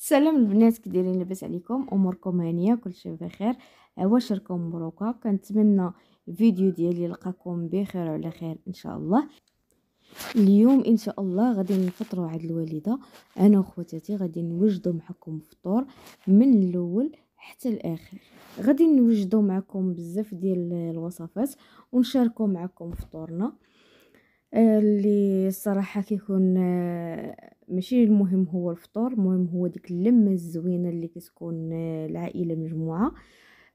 السلام البنات كي دايرين لاباس عليكم اموركم هانيه كلشي بخير آه، واش راكم مبروكه كنتمنى الفيديو ديالي يلقاكم بخير وعلى خير ان شاء الله اليوم ان شاء الله غادي نفطروا عند الوالده انا وخواتاتي غادي نوجدوا معكم فطور من الاول حتى الاخر غادي نوجدوا معكم بزاف ديال الوصفات ونشاركوا معكم فطورنا آه، اللي الصراحه كيكون آه، ماشي المهم هو الفطور المهم هو ديك اللمه الزوينه اللي كتكون آه، العائله مجموعه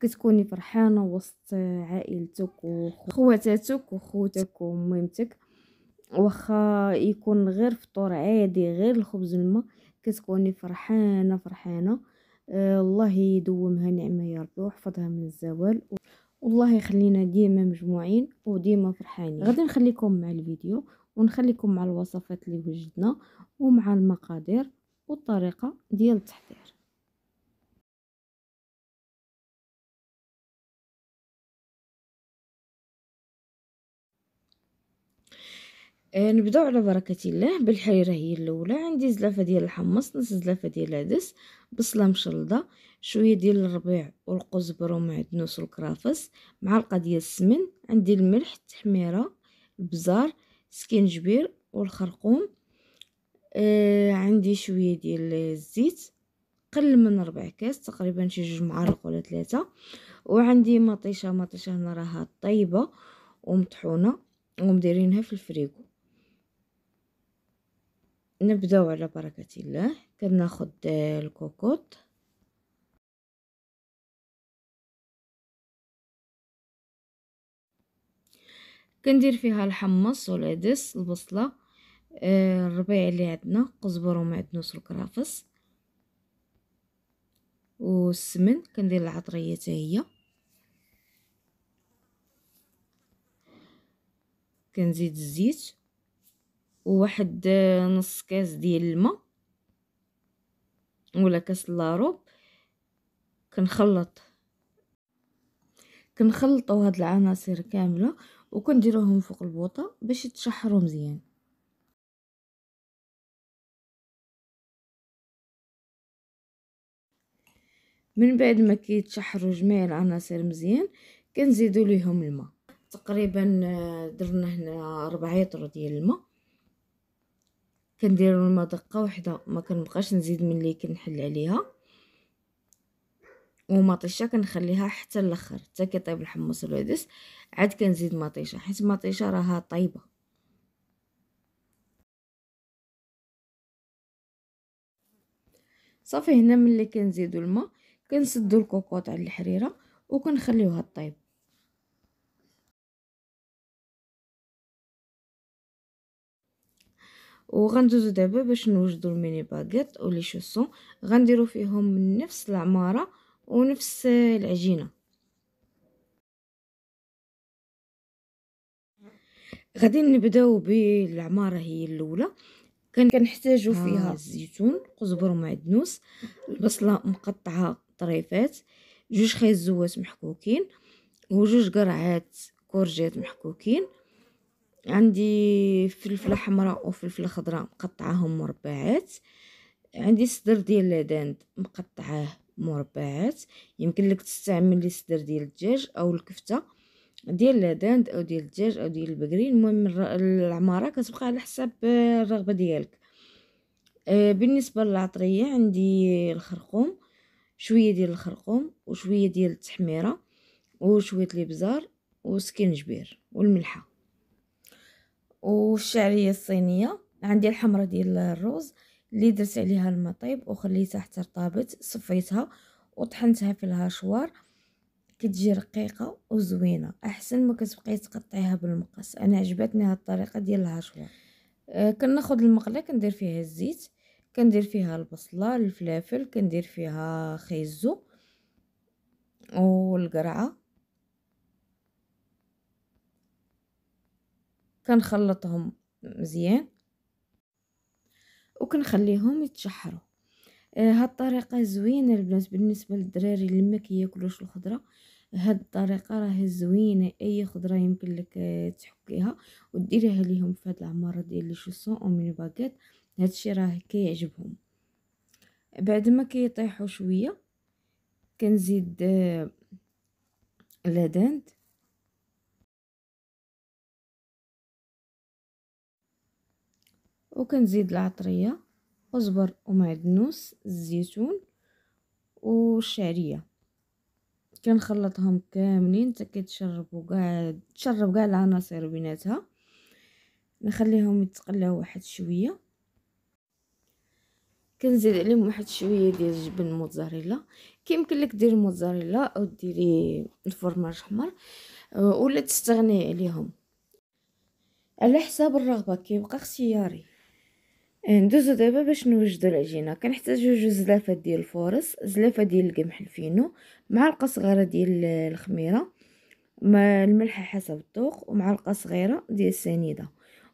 كتكوني فرحانه وسط آه، عائلتك وخواتاتك وخوتك وميمتك واخا يكون غير فطور عادي غير الخبز الماء كتكوني فرحانه فرحانه آه، الله يدومها نعمه يا ربي ويحفظها من الزوال والله يخلينا ديما مجموعين وديما فرحانين غادي نخليكم مع الفيديو ونخليكم مع الوصفات اللي وجدنا ومع المقادير والطريقة ديال التحضير آه، نبداو على بركه الله بالحريره هي الاولى عندي زلافه ديال الحمص نص زلافه ديال العدس بصله مشلضه شويه ديال الربيع والقزبر ومعدنوس والكرافس معلقه ديال السمن عندي الملح التحميره البزار سكينجبير والخرقوم آه عندي شويه ديال الزيت قل من ربع كاس تقريبا شي جوج معالق ولا ثلاثه وعندي مطيشه مطيشه هنا راها طيبه ومطحونه ومديرينها في الفريكو نبداو على بركه الله كناخذ الكوكوط كندير فيها الحمص والعدس البصله آه، الربيع اللي عندنا قزبر ومعدنوس والكرافس والسمن كندير العطريه حتى هي كنزيد الزيت وواحد آه، نص كاس ديال الماء ولا كاس لاروب كنخلط كنخلطوا هاد العناصر كامله وكنديروهم فوق البوطه باش يتشحروا مزيان من بعد ما كيتشحروا جميع العناصر مزيان كنزيدوا ليهم الماء تقريبا آه، درنا هنا 4 لتر ديال الماء كنديروا الماء دقه واحده ما كنبقاش نزيد من اللي كنحل عليها ومطيشة كنخليها حتى الاخر حتى كيطيب الحمص العدس عاد كنزيد مطيشة حيت مطيشة راها طايبة صافي هنا ملي كنزيدو الماء كنسدو الكوكوط على الحريرة وكنخليوها طيب وغندوزو دابا باش نوجدو الميني باكيط ولي شوسون غنديرو فيهم نفس العماره ونفس العجينة غادي نبداو بالعمارة هي الاولى كنحتاجو آه. فيها الزيتون قزبر ومعدنوس البصلة مقطعة طريفات جوج خيزوات محكوكين وجوج قرعات كورجيت محكوكين عندي فلفلة حمراء وفلفلة خضراء مقطعاهم مربعات عندي صدر ديال العدند مقطعاه مربعات يمكن لك تستعمل لي الصدر ديال الدجاج او الكفته ديال الدند او ديال الدجاج او ديال البقري المهم العماره كتبقى على حساب الرغبه ديالك آه، بالنسبه للعطريه عندي الخرقوم شويه ديال الخرقوم وشويه ديال التحميره وشويه الابزار وسكنجبير والملحه وفي الشعريه الصينيه عندي الحمره ديال الروز اللي درت عليها طيب وخليتها حتى رطابت صفيتها وطحنتها في الهاشوار كتجي رقيقه وزوينه احسن ما كتبقاي تقطعيها بالمقص انا عجبتني هاد الطريقه ديال الهاشوار أه كناخذ المقله كندير فيها الزيت كندير فيها البصله الفلافل كندير فيها خيزو والقرعه كنخلطهم مزيان وكنخليهم يتشحروا آه، هاد الطريقه زوينه البنات بالنسبه للدراري اللي ما كياكلوش الخضره هاد الطريقه راهي زوينه اي خضره يمكن لك آه، تحكيها وديريها ليهم في هاد العماره ديال لي شوسون او ميني باكيت هادشي راه كيعجبهم بعد ما كيطيحوا شويه كنزيد آه، لادند وكنزيد العطرية أزبر ومعدنوس الزيتون والشعرية كنخلطهم كاملين حتى كيتشربوا كاع تشرب كاع العناصر بيناتها نخليهم يتقلاو واحد شويه كنزيد عليهم واحد شويه ديال الجبن موتزاريلا كيمكن لك دير موتزاريلا او ديري الفرماج حمر آه، ولا تستغني عليهم على حساب الرغبه كيبقى اختياري ندوزو دابا باش نوجدو العجينه كنحتاجو جوج زلافات ديال الفورص زلافه ديال القمح الفينو معلقه صغيره ديال الخميره الملح حسب الذوق ومعلقه صغيره ديال السنيده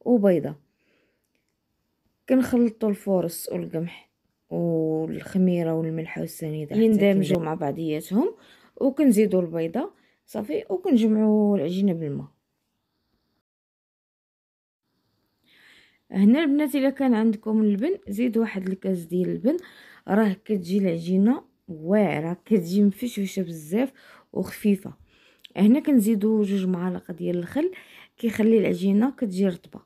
وبيضه كنخلطو الفورص والقمح والخميره والملح والسنيده يندمجوا مع بعضياتهم وكنزيدو البيضه صافي وكنجمعوا العجينه بالماء هنا البنات الا كان عندكم اللبن زيد واحد الكاس ديال اللبن راه كتجي العجينه واعره كتجي مفشوشه بزاف وخفيفه هنا كنزيدو جوج معالق ديال الخل كيخلي العجينه كتجي رطبه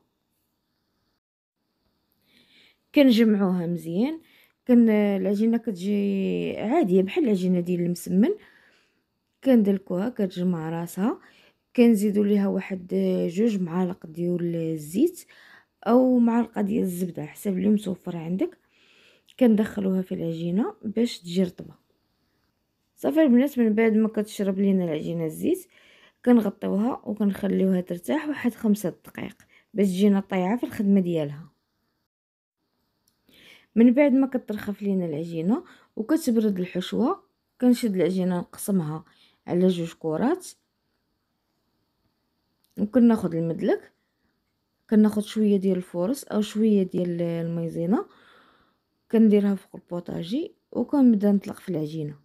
كنجمعوها مزيان كن العجينه كتجي عاديه بحال العجينه ديال المسمن كندلكوها كتجمع راسها كنزيدو ليها واحد جوج معالق ديال الزيت او معلقه ديال الزبده حسب اللي متوفر عندك كندخلوها في العجينه باش تجي رطبه صافي البنات من بعد ما كتشرب لينا العجينه الزيت كنغطيوها وكنخليوها ترتاح واحد خمسة دقائق باش تجينا طايعه في الخدمه ديالها من بعد ما كترخف لينا العجينه وكتبرد الحشوه كنشد العجينه نقسمها على جوج كرات وكناخذ المدلك كناخد شويه ديال الفورص او شويه ديال الميزينا كنديرها فوق البوطاجي وكنبدا نطلق في العجينه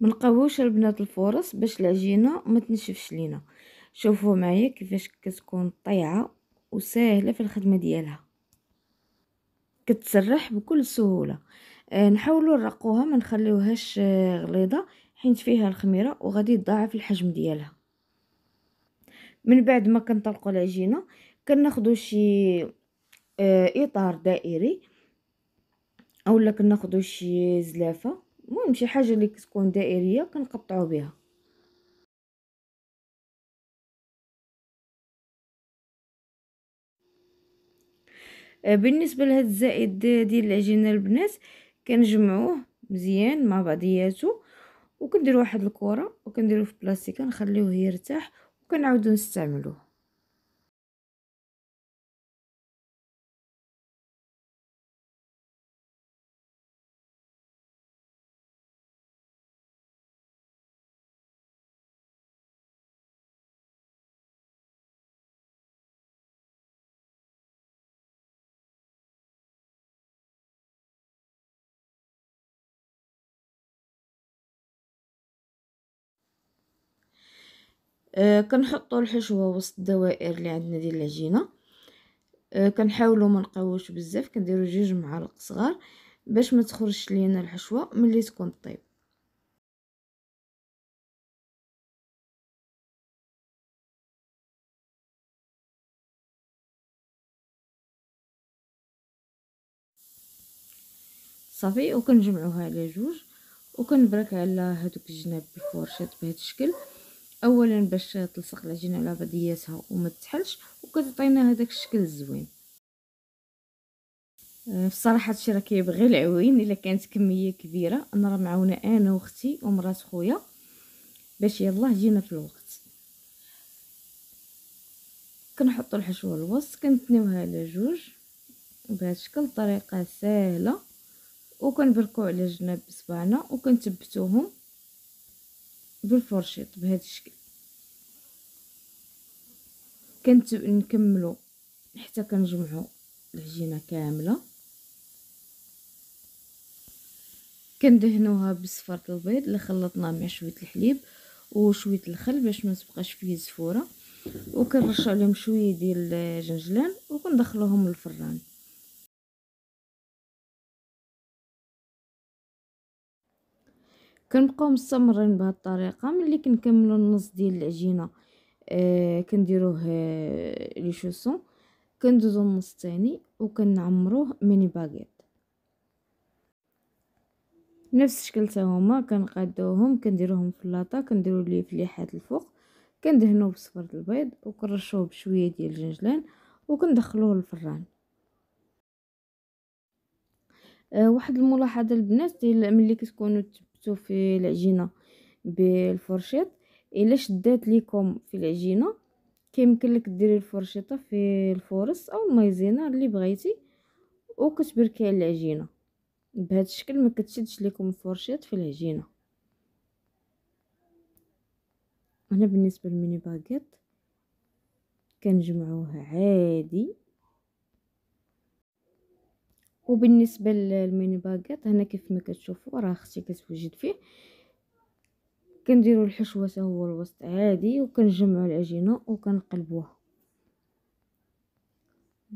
ما نقاووش البنات الفورص باش العجينه ما تنشفش لينا شوفوا معايا كيفاش كتكون طيعه وسهله في الخدمه ديالها كتسرح بكل سهوله آه، نحاولوا نرقوها ما نخليوهاش آه، غليظه حيت فيها الخميره وغادي تضاعف الحجم ديالها من بعد ما كنطلقوا العجينه كناخذوا شي آه اطار دائري اولا كناخذوا شي زلافه المهم شي حاجه اللي كتكون دائريه كنقطعوا بها آه، بالنسبه لهاد الزائد ديال العجينه البنات كنجمعوه مزيان مع بعضياته وكنديروا واحد الكره وكنديروه في بلاستيك نخليوه يرتاح vamos é uit آه كنحطو الحشوه وسط الدوائر اللي عندنا ديال العجينه آه كنحاولوا ما نقووش بزاف كنديروا جوج معالق صغار باش ما تخرجش لينا الحشوه ملي تكون طيب صافي وكنجمعوها على جوج وكنبرك على هذوك الجناب بالفرشاه بهذا الشكل اولا باش تلصق العجينه على بعضياتها وما تتحلش وكتعطينا هذاك الشكل الزوين آه، بصراحه هادشي راه كيبغي العوين الا كانت كميه كبيره انا راه معاونه انا واختي ومرات خويا باش يلاه جينا في الوقت كنحطوا الحشوه الوسط كنتنيوها على جوج بهذا الشكل طريقه سهله وكنبركو على جناب بصبعنا وكنثبتوهم بالفرشيط بهذا الشكل كنت نكملو حتى كنجمعو العجينه كامله كندهنوها بصفرة البيض اللي خلطناه مع شويه الحليب وشويه الخل باش ما تبقاش فيه زفوره وكنرش عليهم شويه ديال الجنجلان وكندخلوهم للفران كنبقاو مستمرين بهاد الطريقه ملي كنكملوا النص ديال العجينه آه كنديروه آه، لي شوسون كندوزو النص الثاني وكنعمروه ميني باغيت نفس الشكل حتى هما كنقادوهم كنديروهم في لاطا كنديرو ليه فليحات الفوق كندهنوه بصفر البيض وكنرشوه بشويه ديال الجنجلان وكندخلوه للفران آه، واحد الملاحظه البنات ديال ملي كتكونوا شفتوا في العجينه بالفرشيط الا شدات ليكم في العجينه كيمكن لك ديري الفرشيطه في الفرص او المايزينا اللي بغيتي وكتبركي على العجينه بهذا الشكل ما كتشدش لكم الفرشيط في العجينه هنا بالنسبه للميني باغيط كنجمعوها عادي وبالنسبه للميني باكيط هنا كيف ما كتشوفوا راه اختي كتوجد فيه كنديروا الحشوه حتى هو الوسط عادي وكنجمعوا العجينه وكنقلبوها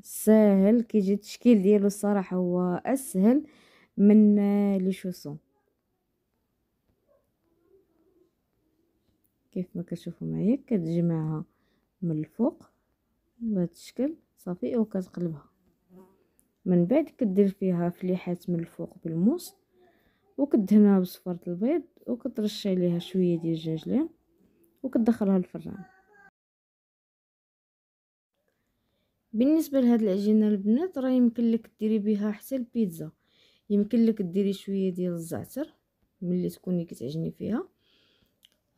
ساهل كيجي التشكيل ديالو الصراحه هو اسهل من لي شوسون كيف ما كتشوفوا معايا كتجمعها من الفوق بهذا الشكل صافي وكتقلبها من بعد كدير فيها فليحات من الفوق بالموس وكدهنها بصفرة البيض وكترش عليها شويه ديال الجاجلين وكتدخلها الفران بالنسبه لهاد العجينه البنات راه يمكن لك ديري بها حتى البيتزا يمكن لك ديري شويه ديال الزعتر ملي تكوني كتعجني فيها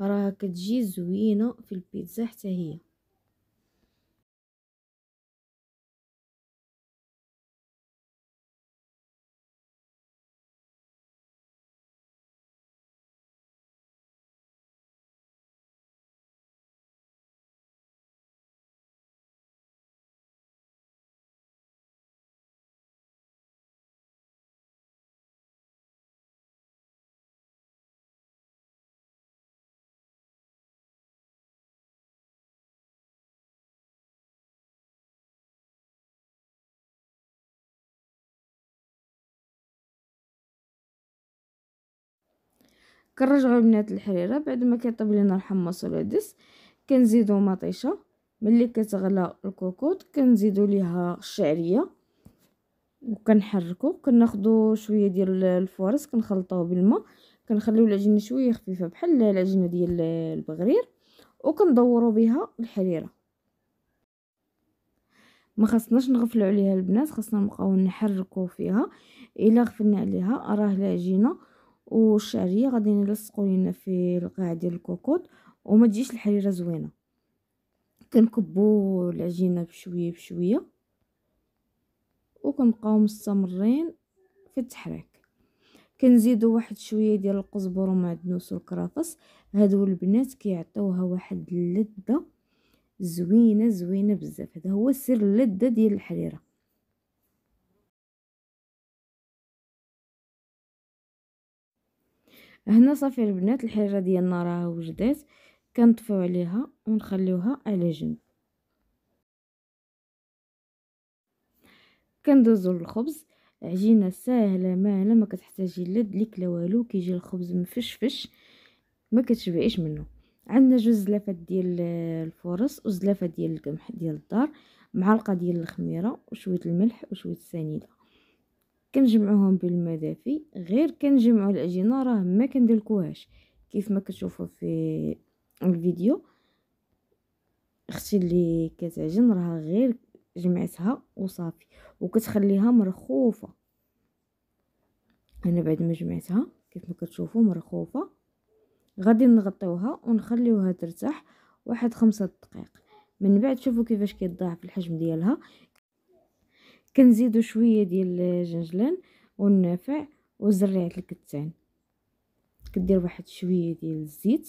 راه كتجي زوينه في البيتزا حتى هي كنرجعو البنات الحريره بعد ما كيطيب لينا الحمص والعدس كنزيدو مطيشه ملي كتغلى الكوكوط كنزيدو ليها الشعريه وكنحركو كناخدو شويه ديال الفورس كنخلطوه بالماء كنخليو العجينه شويه خفيفه بحال العجينه ديال البغرير وكندورو بها الحريره ما خصناش نغفلو عليها البنات خصنا نبقاو نحركو فيها الا غفلنا عليها راه العجينه والشعريه غادي نلصقو لينا في القاع ديال الكوكوط وما تجيش الحريره زوينه كنكبو العجينه بشويه بشويه وكنبقاو مستمرين في التحريك كنزيدو واحد شويه ديال القزبر ومعدنوس والكرافس هادو البنات كيعطيوها واحد اللذه زوينه زوينه بزاف هذا هو سر اللذه ديال الحريره هنا صافي البنات الحاجه ديالنا راه وجدات كنطفيو عليها ونخليوها على جنب كندوزو للخبز عجينه ساهله ماهله ما كتحتاجي لا دليك لا والو كيجي الخبز مفشفش ما كتشبعيش منه عندنا جوج زلافات ديال الفرص وزلافه ديال القمح ديال الدار معلقه ديال الخميره وشويه الملح وشويه السنيده كنجمعوهم بالمدافي غير كنجمعو العجينه راه ما كندلكوهاش كيف ما كتشوفوا في الفيديو اختي اللي كتعجن راها غير جمعتها وصافي وكتخليها مرخوفه انا بعد ما جمعتها كيف ما كتشوفوا مرخوفه غادي نغطيوها ونخليوها ترتاح واحد خمسة دقائق من بعد شوفوا كيفاش كيتضاعف الحجم ديالها كنزيدو شويه ديال الجنجلان والنافع وزريعه الكتان كدير واحد شويه ديال الزيت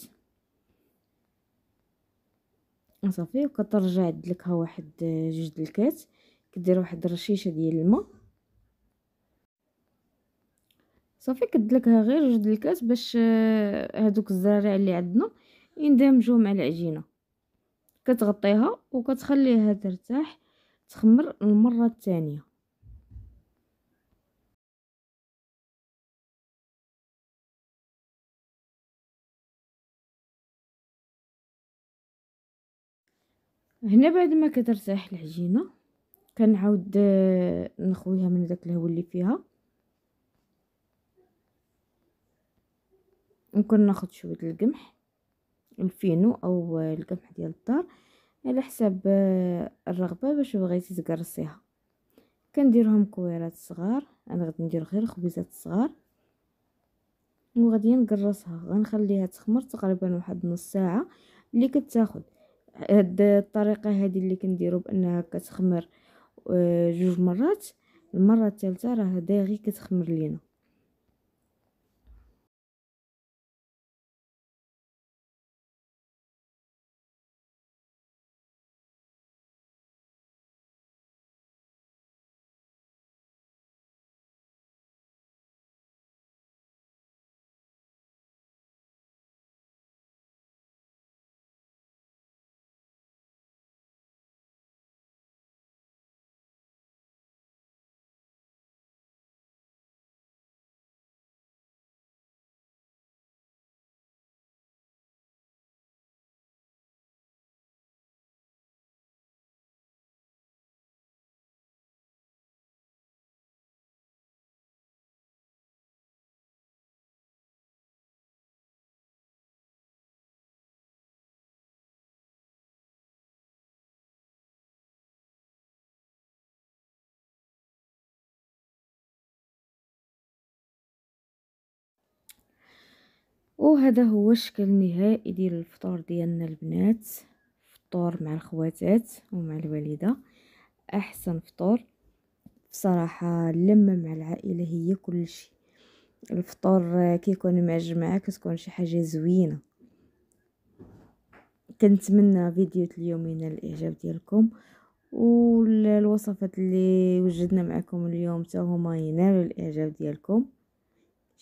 صافي وكترجع دلكها واحد جوج دلكات كدير واحد رشيشه ديال الماء صافي كدلكها غير جوج دلكات باش آه، هادوك الزرارع اللي عندنا يندمجوا مع العجينه كتغطيها وكتخليها ترتاح تخمر المرة الثانية هنا بعد ما كترتاح العجينة كنعاود آه، نخويها من داك الهو اللي فيها ممكن ناخد شوية القمح الفينو او آه، القمح ديال الدار على حساب آه، الرغبه باش بغيتي تقرصيها كنديرهم كويرات صغار انا غادي ندير غير خبيزات صغار وغادي نقرصها غنخليها تخمر تقريبا واحد نص ساعه اللي كتاخد هاد الطريقه هادي اللي كنديرو بانها كتخمر آه، جوج مرات المره الثالثه راه داغي كتخمر لينا وهذا هو الشكل النهائي ديال الفطور ديالنا البنات فطور مع الخواتات ومع الوالده احسن فطور بصراحه اللمه مع العائله هي كل شيء الفطور كيكون مع الجماعه كتكون شي حاجه زوينه كنتمنى فيديو اليوم ينال الاعجاب ديالكم والوصفات اللي وجدنا معكم اليوم حتى هما ينالوا الاعجاب ديالكم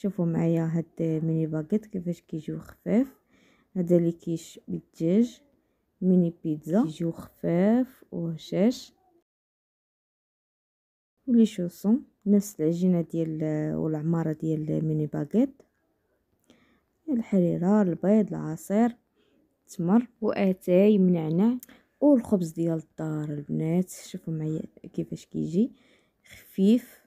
شوفوا معايا هاد ميني باكيت كيفاش كيجيو خفاف هذا اللي كيش بالدجاج ميني بيتزا كيجيو خفاف وهشاش ولي شوسون نفس العجينه ديال والعماره ديال ميني باكيت الحريره البيض العصير التمر واتاي من نعناع والخبز ديال الدار البنات شوفوا معايا كيفاش كيجي خفيف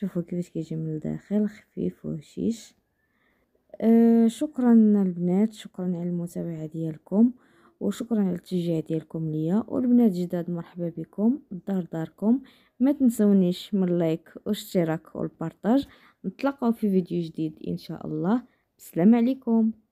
شوفوا كيفاش كيجي من الداخل خفيف وهشيش أه شكرا البنات شكرا على المتابعه ديالكم وشكرا على التشجيع ديالكم ليا والبنات جداد مرحبا بكم دار داركم ما تنسونيش من اللايك واشتراك والبارطاج نتلاقاو في فيديو جديد ان شاء الله السلام عليكم